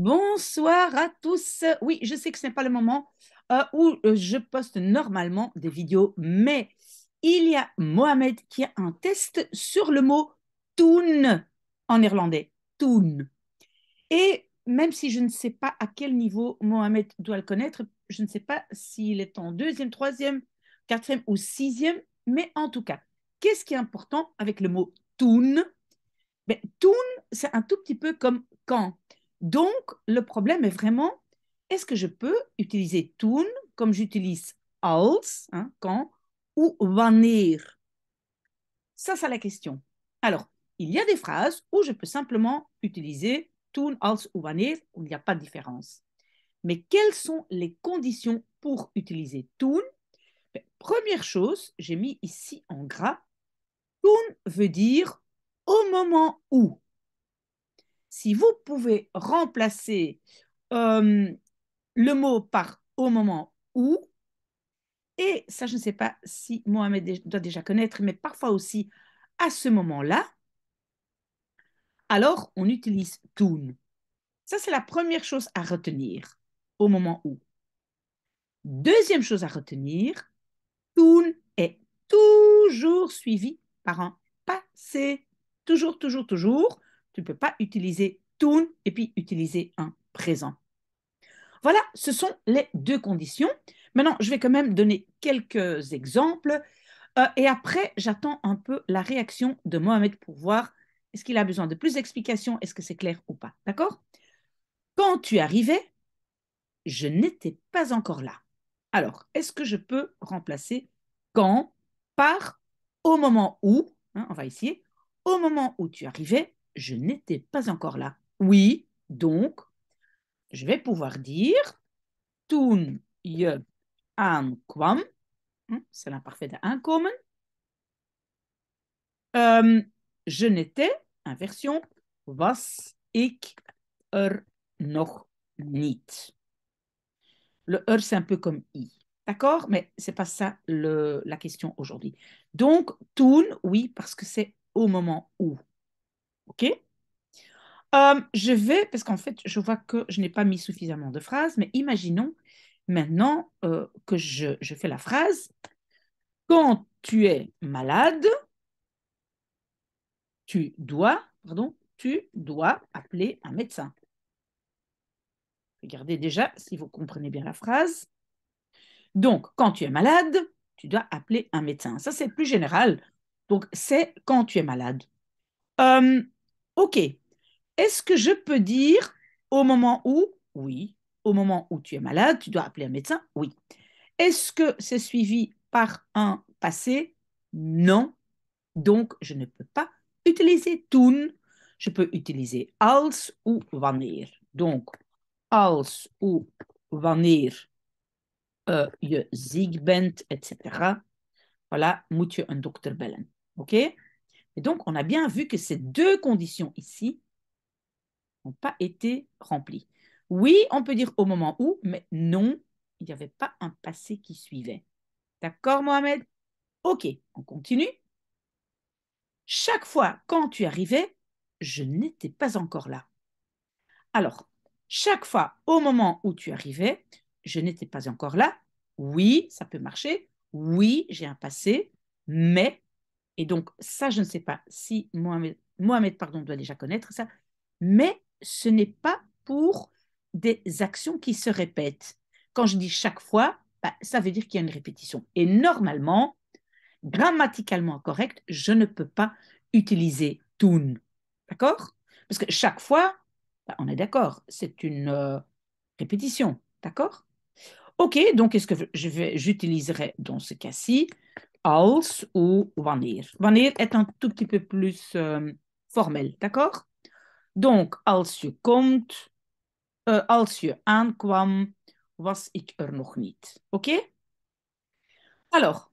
Bonsoir à tous. Oui, je sais que ce n'est pas le moment euh, où euh, je poste normalement des vidéos, mais il y a Mohamed qui a un test sur le mot toon en irlandais. Toon. Et même si je ne sais pas à quel niveau Mohamed doit le connaître, je ne sais pas s'il est en deuxième, troisième, quatrième ou sixième, mais en tout cas, qu'est-ce qui est important avec le mot toon ben, Toon, c'est un tout petit peu comme quand donc, le problème est vraiment, est-ce que je peux utiliser tun comme j'utilise als, hein, quand, ou vanir » Ça, c'est la question. Alors, il y a des phrases où je peux simplement utiliser tun, als ou vanir » où il n'y a pas de différence. Mais quelles sont les conditions pour utiliser tun ben, Première chose, j'ai mis ici en gras, tun veut dire au moment où si vous pouvez remplacer euh, le mot par au moment où, et ça, je ne sais pas si Mohamed doit déjà connaître, mais parfois aussi à ce moment-là, alors on utilise toon ». Ça, c'est la première chose à retenir au moment où. Deuxième chose à retenir, toon » est toujours suivi par un passé. Toujours, toujours, toujours. Tu ne peux pas utiliser tun et puis utiliser un présent. Voilà, ce sont les deux conditions. Maintenant, je vais quand même donner quelques exemples euh, et après, j'attends un peu la réaction de Mohamed pour voir est-ce qu'il a besoin de plus d'explications, est-ce que c'est clair ou pas. D'accord Quand tu arrivais, je n'étais pas encore là. Alors, est-ce que je peux remplacer quand par au moment où, hein, on va essayer, au moment où tu arrivais, je n'étais pas encore là. Oui, donc, je vais pouvoir dire tun je hein, c'est l'imparfait de euh, je n'étais, inversion, was ik er noch niet. Le er, c'est un peu comme i. D'accord Mais c'est pas ça la question aujourd'hui. Donc, "tun", oui, parce que c'est au moment où. OK. Euh, je vais, parce qu'en fait, je vois que je n'ai pas mis suffisamment de phrases, mais imaginons maintenant euh, que je, fais la phrase. Quand tu es malade, tu dois, pardon, tu dois appeler un médecin. Regardez déjà si vous comprenez bien la phrase. Donc, quand tu es malade, tu dois appeler un médecin. Ça, c'est plus général. Donc, c'est quand tu es malade. Euh, OK, est-ce que je peux dire au moment où Oui. Au moment où tu es malade, tu dois appeler un médecin Oui. Est-ce que c'est suivi par un passé Non. Donc, je ne peux pas utiliser tun », Je peux utiliser als ou vanir ». Donc, als ou vanir euh, »,« je ziek bent, etc. Voilà, moet je een dokter bellen. Et donc, on a bien vu que ces deux conditions ici n'ont pas été remplies. Oui, on peut dire au moment où, mais non, il n'y avait pas un passé qui suivait. D'accord, Mohamed Ok, on continue. Chaque fois, quand tu arrivais, je n'étais pas encore là. Alors, chaque fois, au moment où tu arrivais, je n'étais pas encore là. Oui, ça peut marcher. Oui, j'ai un passé, mais et donc, ça, je ne sais pas si Mohamed, Mohamed pardon, doit déjà connaître ça, mais ce n'est pas pour des actions qui se répètent. Quand je dis chaque fois, bah, ça veut dire qu'il y a une répétition. Et normalement, grammaticalement correct, je ne peux pas utiliser tun. D'accord Parce que chaque fois, bah, on est d'accord, c'est une euh, répétition. D'accord Ok, donc est-ce que j'utiliserai dans ce cas-ci als ou wanneer. Wanneer est un tout petit peu plus euh, formel, d'accord Donc, als je komt, euh, als je aankwam, was ik er nog niet. OK Alors,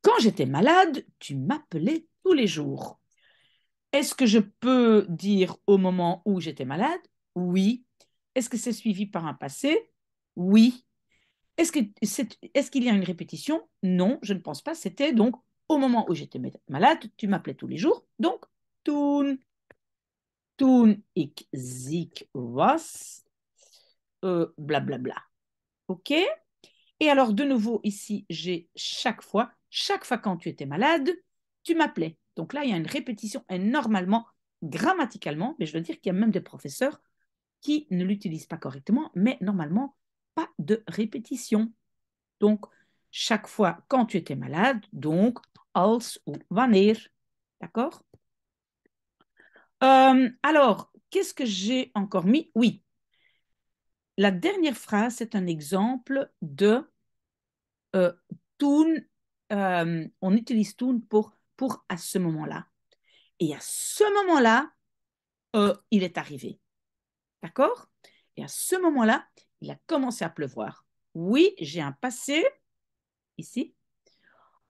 quand j'étais malade, tu m'appelais tous les jours. Est-ce que je peux dire au moment où j'étais malade Oui. Est-ce que c'est suivi par un passé Oui. Est-ce qu'il y a une répétition Non, je ne pense pas. C'était donc au moment où j'étais malade, tu m'appelais tous les jours. Donc, tun, ik zik was, blablabla. Euh, bla bla. OK Et alors, de nouveau, ici, j'ai chaque fois, chaque fois quand tu étais malade, tu m'appelais. Donc là, il y a une répétition et normalement, grammaticalement, mais je veux dire qu'il y a même des professeurs qui ne l'utilisent pas correctement, mais normalement, répétition. Donc, chaque fois quand tu étais malade, donc als ou wanneer. D'accord euh, Alors, qu'est-ce que j'ai encore mis Oui. La dernière phrase, est un exemple de euh, euh on utilise tun pour, pour à ce moment-là. Et à ce moment-là, euh, il est arrivé. D'accord Et à ce moment-là, il a commencé à pleuvoir. Oui, j'ai un passé ici.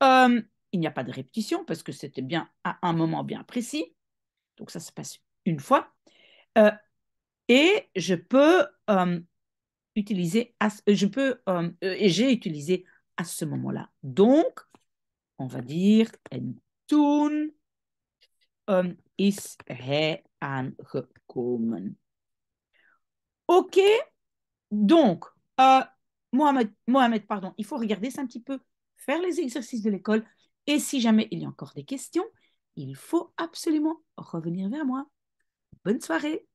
Euh, il n'y a pas de répétition parce que c'était bien à un moment bien précis. Donc ça se passe une fois. Euh, et je peux euh, utiliser, je peux, et j'ai utilisé à ce moment-là. Donc, on va dire, toen is aangekomen. OK, donc, euh, Mohamed, Mohamed, pardon, il faut regarder ça un petit peu, faire les exercices de l'école. Et si jamais il y a encore des questions, il faut absolument revenir vers moi. Bonne soirée.